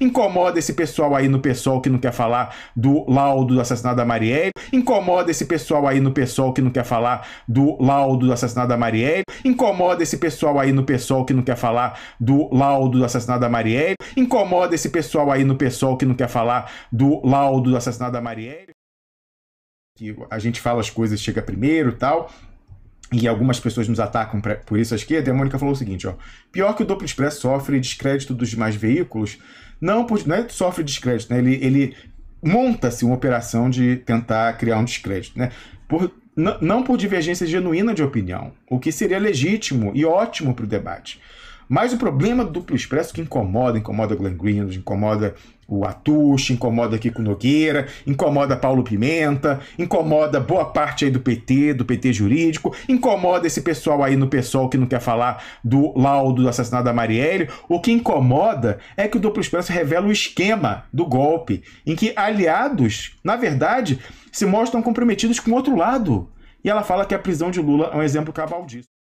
incomoda esse pessoal aí no pessoal que não quer falar do laudo do assassinato da Marielle, incomoda esse pessoal aí no pessoal que não quer falar do laudo do assassinato da Marielle, incomoda esse pessoal aí no pessoal que não quer falar do laudo do assassinato da Marielle, incomoda esse pessoal aí no pessoal que não quer falar do laudo do assassinato da Marielle. Que a gente fala as coisas chega primeiro, tal e algumas pessoas nos atacam por isso à esquerda, e a Mônica falou o seguinte, ó. Pior que o Duplo Express sofre descrédito dos demais veículos, não, por, não é sofre descrédito, né? Ele, ele monta-se uma operação de tentar criar um descrédito, né? Por, não por divergência genuína de opinião, o que seria legítimo e ótimo para o debate. Mas o problema do duplo expresso que incomoda, incomoda Glenn Greenwald, incomoda o Atush, incomoda Kiko Nogueira, incomoda Paulo Pimenta, incomoda boa parte aí do PT, do PT jurídico, incomoda esse pessoal aí no pessoal que não quer falar do laudo do assassinato da Marielle. O que incomoda é que o duplo expresso revela o esquema do golpe, em que aliados, na verdade, se mostram comprometidos com o outro lado. E ela fala que a prisão de Lula é um exemplo cabal disso.